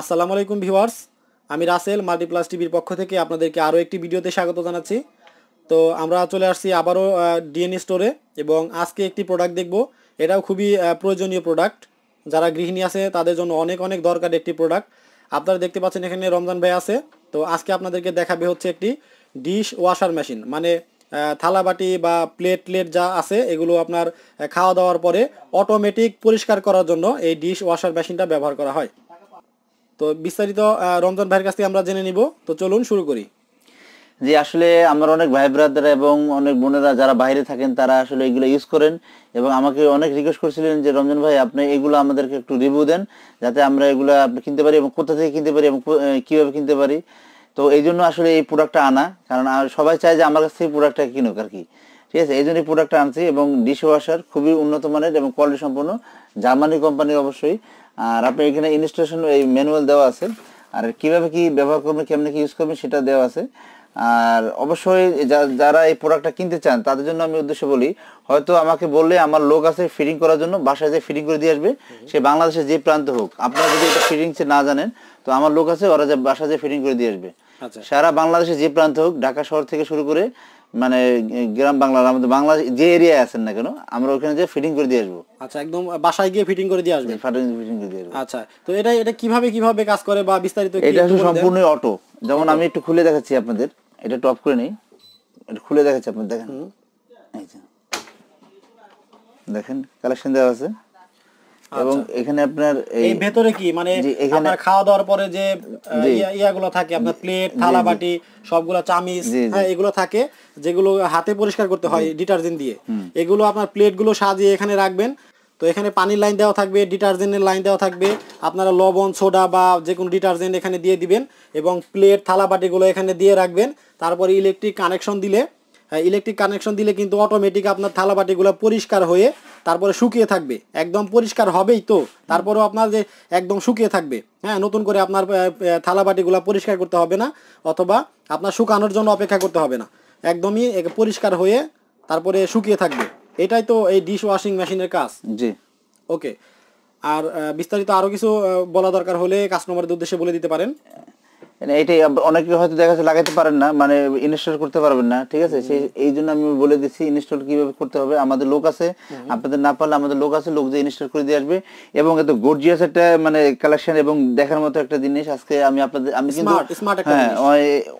আসসালামু আলাইকুম ভিউয়ার্স আমি রাসেল মাল্টিপ্লাস টিভির পক্ষ থেকে আপনাদেরকে আরও একটি ভিডিওতে স্বাগত জানাচ্ছি তো আমরা চলে আসছি আবারও ডিএনএ স্টোরে এবং আজকে একটি প্রোডাক্ট দেখব এটাও খুবই প্রয়োজনীয় প্রোডাক্ট যারা গৃহিণী আছে তাদের জন্য অনেক অনেক দরকার একটি প্রোডাক্ট আপনারা দেখতে পাচ্ছেন এখানে রমজান ভাই আছে তো আজকে আপনাদেরকে দেখাবে হচ্ছে একটি ডিশ ওয়াশার মেশিন মানে থালাবাটি বা প্লেট প্লেট যা আছে এগুলো আপনার খাওয়া দাওয়ার পরে অটোমেটিক পরিষ্কার করার জন্য এই ডিশ ওয়াশার মেশিনটা ব্যবহার করা হয় তো বিস্তারিত রমজান ভাইয়ের কাছ থেকে আমরা জেনে নিব তো চলুন শুরু করি যে আসলে আমার অনেক ভাই ব্রাদার এবং অনেক বোনেরা যারা বাইরে থাকেন তারা আসলে এগুলো ইউজ করেন এবং আমাকে অনেক রিকোয়েস্ট করেছিলেন যে রমজান ভাই আপনি এগুলো আমাদেরকে একটু রিভিউ দেন যাতে আমরা এগুলো কিনতে পারি এবং কোথা থেকে কিনতে পারি এবং কীভাবে কিনতে পারি তো এই জন্য আসলে এই প্রোডাক্টটা আনা কারণ সবাই চায় যে আমার কাছ থেকে প্রোডাক্টটা কিনুক আর কি ঠিক আছে এই জন্য প্রোডাক্টটা আনছি এবং ডিশ ওয়াশার খুবই উন্নত মানের এবং কোয়ালিটি সম্পন্ন জার্মানি কোম্পানি অবশ্যই আর আপনার এখানে ইনস্ট্রাকশন এই ম্যানুয়াল দেওয়া আছে আর কিভাবে কি ব্যবহার করবেন কেমনি কি ইউজ করবেন সেটা দেওয়া আছে আর অবশ্যই যারা এই প্রোডাক্টটা কিনতে চান তাদের জন্য আমি উদ্দেশ্য বলি হয়তো আমাকে বললে আমার লোক আছে ফিটিং করার জন্য বাসায় যে ফিটিং করে দিয়ে আসবে সে বাংলাদেশে যে প্রান্ত হোক আপনারা যদি এটা ফিটিং না জানেন তো আমার লোক আছে ওরা যে বাসায় যে ফিটিং করে দিয়ে আসবে আচ্ছা। সারা বাংলাদেশে যে প্রান্ত হোক ঢাকা শহর থেকে শুরু করে মানে গ্রাম বাংলার আমাদের বাংলা যে এরিয়ায় আছেন না কেন আমরা ওখানে যে ফিটিং করে দিয়ে আসবো আচ্ছা একদম বাসায় গিয়ে ফিটিং করে দিয়ে আসবে ফিটিং করে দিয়ে আসবো আচ্ছা তো এটা এটা কিভাবে কিভাবে কাজ করে বা বিস্তারিত এটা সম্পূর্ণ অটো যেমন আমি একটু খুলে দেখাচ্ছি আপনাদের এটা টপ করে নেই এটা খুলে দেখাচ্ছি আপনাদের দেখেন দেখেন কালেকশন দেওয়া আছে আচ্ছা। এবং এখানে আপনার এই ভেতরে কি মানে খাওয়া দাওয়ার পরে যে ইয়াগুলো থাকে আপনার প্লেট থালা বাটি সবগুলো চামিচ হ্যাঁ, এগুলো থাকে যেগুলো হাতে পরিষ্কার করতে হয় ডিটারজেন্ট দিয়ে এগুলো আপনার প্লেটগুলো সাজিয়ে এখানে রাখবেন তো এখানে পানির লাইন দেওয়া থাকবে ডিটারজেন্টের লাইন দেওয়া থাকবে আপনারা লবণ সোডা বা যে কোনো ডিটারজেন্ট এখানে দিয়ে দিবেন এবং প্লেট থালা বাটিগুলো এখানে দিয়ে রাখবেন তারপরে ইলেকট্রিক কানেকশন দিলে ইলেকট্রিক হ্যাঁ, কানেকশন দিলে কিন্তু অটোমেটিক আপনার থালা বাটিগুলো পরিষ্কার হয়ে তারপরে শুকিয়ে থাকবে একদম পরিষ্কার হবেই তো তারপরেও আপনার যে একদম শুকিয়ে থাকবে হ্যাঁ নতুন করে আপনার থালাবাটিগুলো পরিষ্কার করতে হবে না অথবা আপনার শুকানোর জন্য অপেক্ষা করতে হবে না একদমই পরিষ্কার হয়ে তারপরে শুকিয়ে থাকবে এটাই তো এই ডিশ ওয়াশিং মেশিনের কাজ জি ওকে আর বিস্তারিত আরও কিছু বলা দরকার হলে কাস্টমারদের উদ্দেশ্যে বলে দিতে পারেন মানে এটাই অনেকে হয়তো দেখা যাচ্ছে লাগাইতে পারেন না মানে ইনস্টল করতে পারবেন না ঠিক আছে সেই এই জন্য আমি বলে দিচ্ছি ইনস্টল কিভাবে করতে হবে আমাদের লোক আছে আপনাদের না পারলে আমাদের লোক আছে লোক যে ইনস্টল করে দিয়ে আসবে এবং এত গর্জিয়াস একটা মানে কালেকশন এবং দেখার মতো একটা জিনিস আজকে আমি আপনাদের আমি কিন্তু হ্যাঁ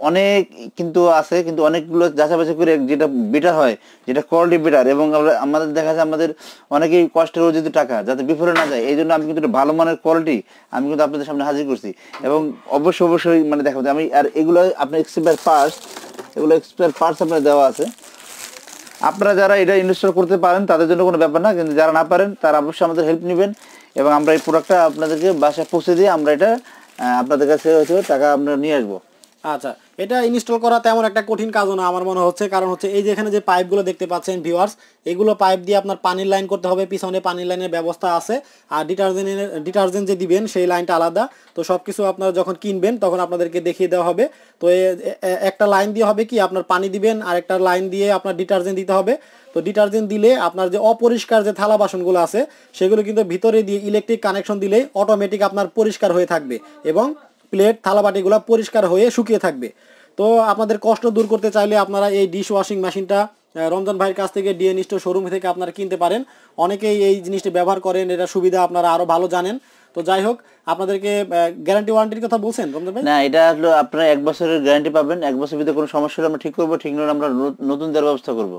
অনেক কিন্তু আছে কিন্তু অনেকগুলো যাচাবাচা করে যেটা বেটার হয় যেটা কোয়ালিটি বেটার এবং আমাদের দেখা যায় আমাদের অনেকেই কষ্টের অর্জিত টাকা যাতে বিফলে না যায় এই জন্য আমি কিন্তু ভালো মানের কোয়ালিটি আমি কিন্তু আপনাদের সামনে হাজির করছি এবং অবশ্যই অবশ্যই মানে দেখাবো আমি আর এগুলো আপনার এক্সপায়ার পার্স এগুলো এক্সপায়ার পার্স আপনার দেওয়া আছে আপনারা যারা এটা ইনস্টল করতে পারেন তাদের জন্য কোনো ব্যাপার না কিন্তু যারা না পারেন তারা অবশ্যই আমাদের হেল্প নেবেন এবং আমরা এই প্রোডাক্টটা আপনাদেরকে বাসায় পৌঁছে দিয়ে আমরা এটা আপনাদের কাছে হয়তো টাকা আমরা নিয়ে আসবো আচ্ছা এটা ইনস্টল করা তেমন একটা কঠিন কাজও না আমার মনে হচ্ছে কারণ হচ্ছে এই যেখানে যে পাইপগুলো দেখতে পাচ্ছেন ভিউয়ার্স এগুলো পাইপ দিয়ে আপনার পানির লাইন করতে হবে পিছনে পানির লাইনের ব্যবস্থা আছে আর ডিটারজেন্ট ডিটারজেন্ট যে দিবেন সেই লাইনটা আলাদা তো সব কিছু আপনারা যখন কিনবেন তখন আপনাদেরকে দেখিয়ে দেওয়া হবে তো একটা লাইন দিয়ে হবে কি আপনার পানি দিবেন আর একটা লাইন দিয়ে আপনার ডিটারজেন্ট দিতে হবে তো ডিটারজেন্ট দিলে আপনার যে অপরিষ্কার যে থালা বাসনগুলো আছে সেগুলো কিন্তু ভিতরে দিয়ে ইলেকট্রিক কানেকশন দিলে অটোমেটিক আপনার পরিষ্কার হয়ে থাকবে এবং প্লেট থালাবাটিগুলো পরিষ্কার হয়ে শুকিয়ে থাকবে তো আপনাদের কষ্ট দূর করতে চাইলে আপনারা এই ডিশ ওয়াশিং মেশিনটা রমজান ভাইয়ের কাছ থেকে ডিএন স্টোর শোরুম থেকে আপনারা কিনতে পারেন অনেকেই এই জিনিসটি ব্যবহার করেন এটা সুবিধা আপনারা আরও ভালো জানেন তো যাই হোক আপনাদেরকে গ্যারান্টি ওয়ারেন্টির কথা বলছেন রমজান ভাই না এটা হলো আপনারা এক বছরের গ্যারান্টি পাবেন এক বছর ভিতরে কোনো সমস্যা হলে আমরা ঠিক করবো ঠিক নয় আমরা নতুন দেওয়ার ব্যবস্থা করবো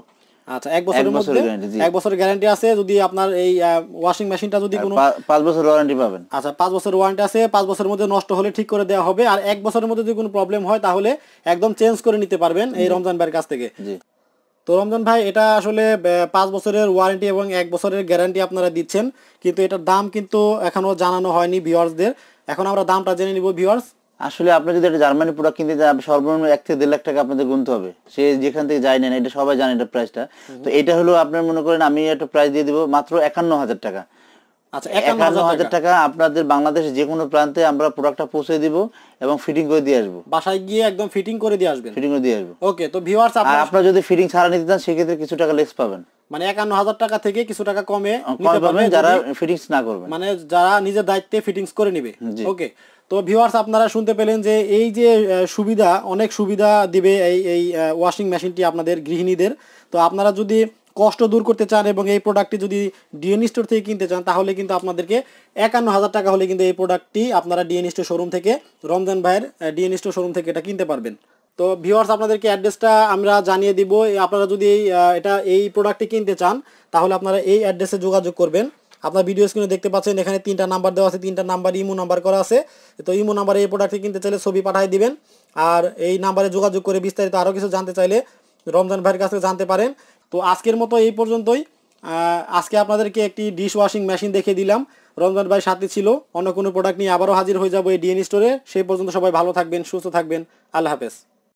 আচ্ছা এক বছরের মধ্যে এক বছরের গ্যারান্টি আছে যদি আপনার এই ওয়াশিং মেশিনটা যদি কোনো পাঁচ বছর ওয়ারেন্টি পাবেন আচ্ছা পাঁচ বছর ওয়ারেন্টি আছে পাঁচ বছরের মধ্যে নষ্ট হলে ঠিক করে দেওয়া হবে আর এক বছরের মধ্যে যদি কোনো প্রবলেম হয় তাহলে একদম চেঞ্জ করে নিতে পারবেন এই রমজান ভাইয়ের কাছ থেকে তো রমজান ভাই এটা আসলে পাঁচ বছরের ওয়ারেন্টি এবং এক বছরের গ্যারান্টি আপনারা দিচ্ছেন কিন্তু এটার দাম কিন্তু এখনো জানানো হয়নি ভিওয়ার্সদের এখন আমরা দামটা জেনে নিব ভিওয়ার্স আসলে আপনি যদি একটা জার্মানি প্রোডাক্ট কিনতে যান সর্বনিম্ন এক থেকে দেড় লাখ টাকা আপনাদের গুনতে হবে সে যেখান থেকে যায় নেন এটা সবাই জানে এটা প্রাইসটা তো এটা হলো আপনার মনে করেন আমি একটা প্রাইস দিয়ে দিব মাত্র একান্ন হাজার টাকা আচ্ছা একান্ন হাজার টাকা আপনাদের বাংলাদেশের যে কোনো প্রান্তে আমরা প্রোডাক্টটা পৌঁছে দিব এবং ফিটিং করে দিয়ে আসবো বাসায় গিয়ে একদম ফিটিং করে দিয়ে আসবেন ফিটিং করে দিয়ে আসবো ওকে তো ভিউয়ার্স আপনারা যদি ফিটিং ছাড়া নিতে চান সেক্ষেত্রে কিছু টাকা লেস পাবেন মানে একান্ন হাজার টাকা থেকে কিছু টাকা কমে যারা ফিটিংস না করবে মানে যারা নিজের দায়িত্বে ফিটিংস করে নিবে ওকে তো ভিউয়ার্স আপনারা শুনতে পেলেন যে এই যে সুবিধা অনেক সুবিধা দিবে এই এই ওয়াশিং মেশিনটি আপনাদের গৃহিণীদের তো আপনারা যদি কষ্ট দূর করতে চান এবং এই প্রোডাক্টটি যদি ডিএন স্টোর e থেকে কিনতে চান তাহলে কিন্তু আপনাদেরকে একান্ন হাজার টাকা হলে কিন্তু এই প্রোডাক্টটি আপনারা ডিএন স্টোর শোরুম থেকে রমজান ভাইয়ের ডিএন স্টোর শোরুম থেকে এটা কিনতে পারবেন তো ভিওয়ার্স আপনাদেরকে অ্যাড্রেসটা আমরা জানিয়ে দিব আপনারা যদি এটা এই প্রোডাক্টটি কিনতে চান তাহলে আপনারা এই অ্যাড্রেসে যোগাযোগ করবেন আপনার ভিডিও স্ক্রিনে দেখতে পাচ্ছেন এখানে তিনটা নাম্বার দেওয়া আছে তিনটা নাম্বার ইমো নাম্বার করা আছে তো ইমো নাম্বারে এই প্রোডাক্টটি কিনতে চাইলে ছবি পাঠিয়ে দিবেন আর এই নাম্বারে যোগাযোগ করে বিস্তারিত আরও কিছু জানতে চাইলে রমজান ভাইয়ের কাছ থেকে জানতে পারেন তো আজকের মতো এই পর্যন্তই আজকে আপনাদেরকে একটি ডিশ ওয়াশিং মেশিন দেখে দিলাম রমজান ভাই সাথে ছিল অন্য কোনো প্রোডাক্ট নিয়ে আবারও হাজির হয়ে যাবো এই ডিএন e স্টোরে সেই পর্যন্ত সবাই ভালো থাকবেন সুস্থ থাকবেন আল্লাহ হাফেজ